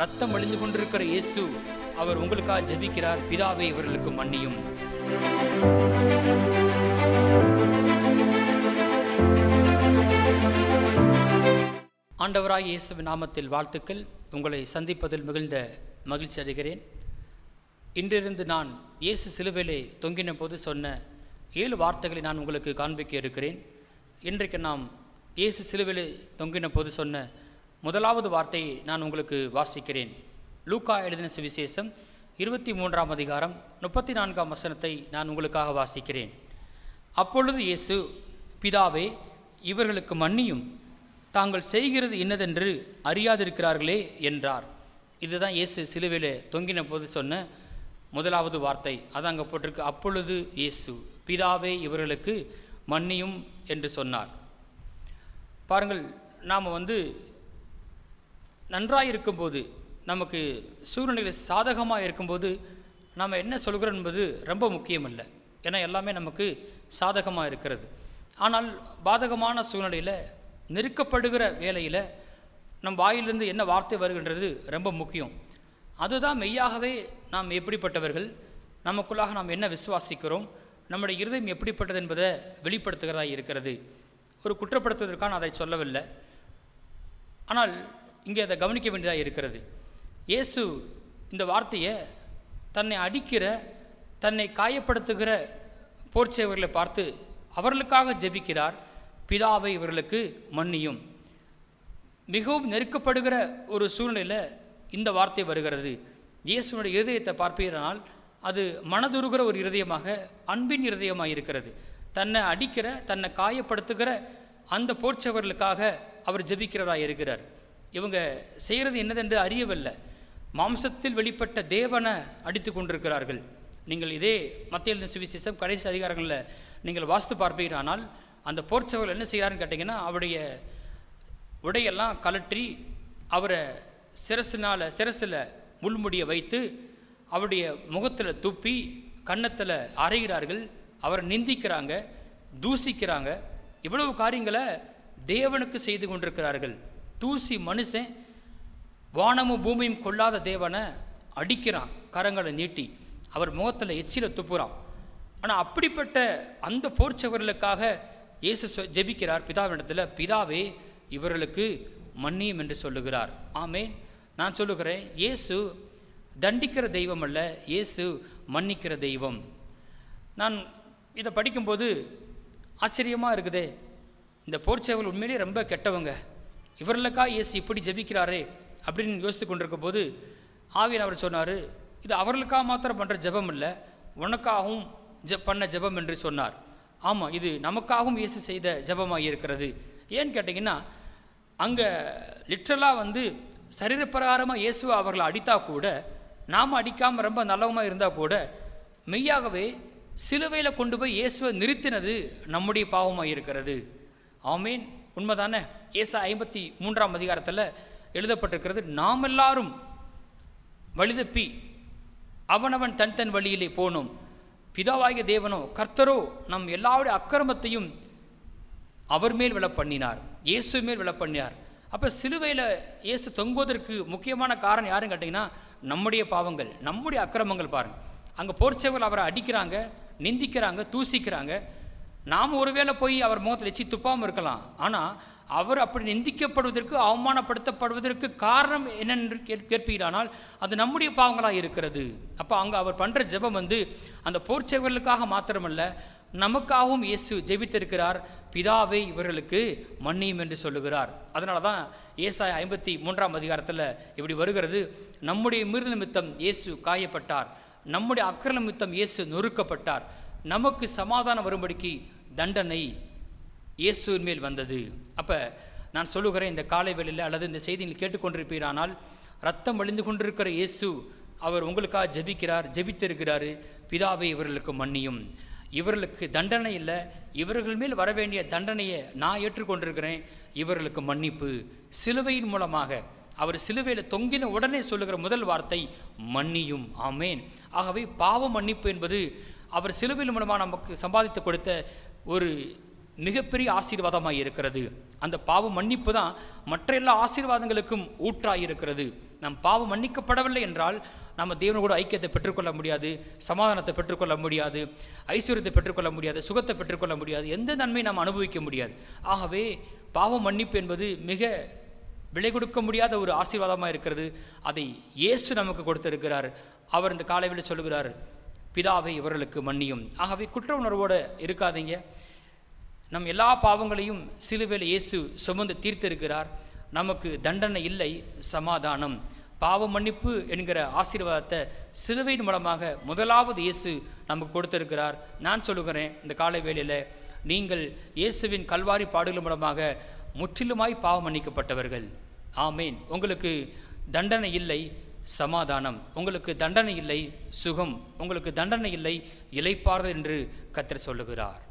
ரத்தம் வழிந்து கொண்டிருக்கிற இயேசு அவர் உங்களுக்காக ஜபிக்கிறார் பிதாவை இவர்களுக்கு மன்னியும் ஆண்டவராய் இயேசு நாமத்தில் வாழ்த்துக்கள் உங்களை சந்திப்பதில் மிகுந்த மகிழ்ச்சி அடைகிறேன் இன்றிருந்து நான் இயேசு சிலுவையிலே தொங்கின போது சொன்ன ஏழு வார்த்தைகளை நான் உங்களுக்கு காண்பிக்க இருக்கிறேன் இன்றைக்கு நாம் இயேசு சிலுவையிலே தொங்கின போது சொன்ன முதலாவது வார்த்தையை நான் உங்களுக்கு வாசிக்கிறேன் லூக்கா எழுதின சுவிசேஷம் இருபத்தி மூன்றாம் அதிகாரம் முப்பத்தி நான்காம் வசனத்தை நான் உங்களுக்காக வாசிக்கிறேன் அப்பொழுது இயேசு பிதாவே இவர்களுக்கு மன்னியும் தாங்கள் செய்கிறது என்னதென்று அறியாதிருக்கிறார்களே என்றார் இதுதான் இயேசு சிலுவையில் தொங்கின போது சொன்ன முதலாவது வார்த்தை அது அங்கே போட்டிருக்கு அப்பொழுது இயேசு பிதாவே இவர்களுக்கு மன்னியும் என்று சொன்னார் பாருங்கள் நாம் வந்து நன்றாக இருக்கும்போது நமக்கு சூழ்நிலை சாதகமாக இருக்கும்போது நாம் என்ன சொல்கிறோம் என்பது ரொம்ப முக்கியமல்ல ஏன்னா எல்லாமே நமக்கு சாதகமாக இருக்கிறது ஆனால் பாதகமான சூழ்நிலையில் நெருக்கப்படுகிற வேலையில் நம் வாயிலிருந்து என்ன வார்த்தை வருகின்றது ரொம்ப முக்கியம் அதுதான் மெய்யாகவே நாம் எப்படிப்பட்டவர்கள் நமக்குள்ளாக நாம் என்ன விசுவாசிக்கிறோம் நம்முடைய இருதயம் எப்படிப்பட்டது என்பதை வெளிப்படுத்துகிறதா இருக்கிறது ஒரு குற்றப்படுத்துவதற்கான அதை சொல்லவில்லை ஆனால் இங்கே அதை கவனிக்க வேண்டியதாக இருக்கிறது இயேசு இந்த வார்த்தையை தன்னை அடிக்கிற தன்னை காயப்படுத்துகிற போர்ச்சேவர்களை பார்த்து அவர்களுக்காக ஜெபிக்கிறார் பிதாவை இவர்களுக்கு மன்னியும் மிகவும் நெருக்கப்படுகிற ஒரு சூழ்நிலையில் இந்த வார்த்தை வருகிறது இயேசுனுடைய இருதயத்தை பார்ப்பீரானால் அது மனதுருகிற ஒரு இருதயமாக அன்பின் இருதயமாக இருக்கிறது தன்னை அடிக்கிற தன்னை காயப்படுத்துகிற அந்த போர்ச்சவர்களுக்காக அவர் ஜெபிக்கிறவராக இருக்கிறார் இவங்க செய்கிறது என்னதென்று அறியவில்லை மாம்சத்தில் வெளிப்பட்ட தேவனை அடித்து கொண்டிருக்கிறார்கள் நீங்கள் இதே மத்திய எழுதின சுவிசேஷம் கடைசி அதிகாரங்களில் நீங்கள் வாஸ்து பார்ப்பீரானால் அந்த போர்ச்சவர்கள் என்ன செய்கிறார்னு கேட்டிங்கன்னா அவருடைய உடையெல்லாம் கலற்றி அவரை சிரசினால் சிரசில் முள்முடியை வைத்து அவருடைய முகத்தில் துப்பி கன்னத்தில் அறைகிறார்கள் அவரை நிந்திக்கிறாங்க தூசிக்கிறாங்க இவ்வளவு காரியங்களை தேவனுக்கு செய்து கொண்டிருக்கிறார்கள் தூசி மனுஷன் வானமும் பூமியும் கொள்ளாத தேவனை அடிக்கிறான் கரங்களை நீட்டி அவர் முகத்தில் எச்சில துப்புறான் ஆனால் அப்படிப்பட்ட அந்த போர்ச்சவர்களுக்காக இயேசு ஜெபிக்கிறார் பிதாவிடத்தில் பிதாவே இவர்களுக்கு மன்னியும் என்று சொல்லுகிறார் ஆமே நான் சொல்லுகிறேன் இயேசு தண்டிக்கிற தெய்வம் அல்ல இயேசு மன்னிக்கிற தெய்வம் நான் இதை படிக்கும்போது ஆச்சரியமாக இருக்குதே இந்த போர்ச்சவர்கள் உண்மையிலேயே ரொம்ப கெட்டவங்க இவர்களுக்காக இயேசு இப்படி ஜபிக்கிறாரே அப்படின்னு யோசித்து கொண்டிருக்க போது ஆவியன் அவர் சொன்னார் இது அவர்களுக்காக மாத்திரம் பண்ணுற ஜபம் இல்லை உனக்காகவும் ஜ பண்ண ஜபம் என்று சொன்னார் ஆமாம் இது நமக்காகவும் இயேசு செய்த ஜபமாக இருக்கிறது ஏன்னு கேட்டிங்கன்னா அங்கே லிட்ரலாக வந்து சரீரப்பிரகாரமாக இயேசுவை அவர்களை அடித்தா கூட நாம் அடிக்காமல் ரொம்ப நல்லவமாக இருந்தால் கூட மெய்யாகவே சிலுவையில் கொண்டு போய் இயேசுவை நிறுத்தினது நம்முடைய பாவமாக இருக்கிறது ஆமீன் உண்மைதானே ஏசா ஐம்பத்தி மூன்றாம் அதிகாரத்தில் எழுதப்பட்டிருக்கிறது நாம் எல்லாரும் வழிதப்பி அவனவன் தன் தன் வழியிலே போனோம் பிதாவாகிய தேவனோ கர்த்தரோ நம் எல்லாருடைய அக்கிரமத்தையும் அவர் மேல் விழ பண்ணினார் இயேசு மேல் விழ பண்ணினார் அப்போ சிலுவையில் இயேசு தொங்குவதற்கு முக்கியமான காரணம் யாருன்னு கேட்டிங்கன்னா நம்முடைய பாவங்கள் நம்முடைய அக்கிரமங்கள் பாருங்கள் அங்கே போர்ச்சவர்கள் அவரை அடிக்கிறாங்க நிந்திக்கிறாங்க தூசிக்கிறாங்க நாம் ஒருவேளை போய் அவர் முகத்தில் எச்சி துப்பாமல் இருக்கலாம் ஆனால் அவர் அப்படி நிந்திக்கப்படுவதற்கு அவமானப்படுத்தப்படுவதற்கு காரணம் என்னென்று கேட்பீரானால் அது நம்முடைய பாவங்களாக இருக்கிறது அப்போ அங்கே அவர் பண்ணுற ஜெபம் வந்து அந்த போர்ச்சவர்களுக்காக மாத்திரமல்ல நமக்காகவும் இயேசு ஜெபித்திருக்கிறார் பிதாவை இவர்களுக்கு மன்னியும் என்று சொல்லுகிறார் அதனால தான் ஏசாய் ஐம்பத்தி மூன்றாம் அதிகாரத்தில் இப்படி வருகிறது நம்முடைய மிருத நிமித்தம் இயேசு காயப்பட்டார் நம்முடைய அக்கர நிமித்தம் இயேசு நொறுக்கப்பட்டார் நமக்கு சமாதானம் வரும்படிக்கு தண்டனை இயேசுவின் மேல் வந்தது அப்போ நான் சொல்லுகிறேன் இந்த காலை வேளையில் அல்லது இந்த செய்தியில் கேட்டுக்கொண்டிருப்பீரானால் ரத்தம் வழிந்து கொண்டிருக்கிற இயேசு அவர் உங்களுக்காக ஜபிக்கிறார் ஜபித்திருக்கிறார் பிதாவை இவர்களுக்கு மன்னியும் இவர்களுக்கு தண்டனை இல்லை இவர்கள் மேல் வர வேண்டிய தண்டனையை நான் ஏற்றுக்கொண்டிருக்கிறேன் இவர்களுக்கு மன்னிப்பு சிலுவையின் மூலமாக அவர் சிலுவையில் தொங்கின உடனே சொல்லுகிற முதல் வார்த்தை மன்னியும் ஆமேன் ஆகவே பாவ மன்னிப்பு என்பது அவர் சிலுவையில் மூலமாக நமக்கு சம்பாதித்து கொடுத்த ஒரு மிகப்பெரிய ஆசீர்வாதமாக இருக்கிறது அந்த பாவம் மன்னிப்பு தான் மற்ற எல்லா ஆசீர்வாதங்களுக்கும் ஊற்றாக இருக்கிறது நம் பாவம் மன்னிக்கப்படவில்லை என்றால் நம்ம தேவன கூட ஐக்கியத்தை பெற்றுக்கொள்ள முடியாது சமாதானத்தை பெற்றுக்கொள்ள முடியாது ஐஸ்வர்யத்தை பெற்றுக்கொள்ள முடியாது சுகத்தை பெற்றுக்கொள்ள முடியாது எந்த நன்மையும் நாம் அனுபவிக்க முடியாது ஆகவே பாவம் மன்னிப்பு என்பது மிக விலை கொடுக்க முடியாத ஒரு ஆசீர்வாதமாக இருக்கிறது அதை இயேசு நமக்கு கொடுத்திருக்கிறார் அவர் இந்த காலைவில் சொல்கிறார் பிதாவை இவர்களுக்கு மன்னியும் ஆகவே குற்ற உணர்வோடு இருக்காதீங்க நம் எல்லா பாவங்களையும் சிலுவையில் இயேசு சுமந்து தீர்த்திருக்கிறார் நமக்கு தண்டனை இல்லை சமாதானம் பாவ மன்னிப்பு என்கிற ஆசீர்வாதத்தை சிலுவையின் மூலமாக முதலாவது இயேசு நமக்கு கொடுத்திருக்கிறார் நான் சொல்லுகிறேன் இந்த காலை வேளையில் நீங்கள் இயேசுவின் கல்வாரி பாடுகள் மூலமாக முற்றிலுமாய் பாவம் மன்னிக்கப்பட்டவர்கள் ஆமேன் உங்களுக்கு தண்டனை இல்லை சமாதானம் உங்களுக்கு தண்டனை இல்லை சுகம் உங்களுக்கு தண்டனை இல்லை இலைப்பார்கள் என்று கத்தர் சொல்லுகிறார்